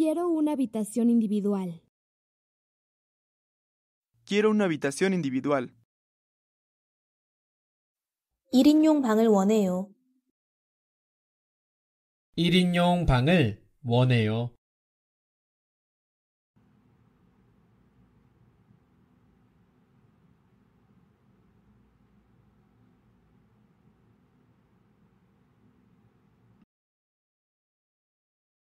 Quiero una habitación individual. Quiero una habitación individual. 1인용 방을 원해요. 1인용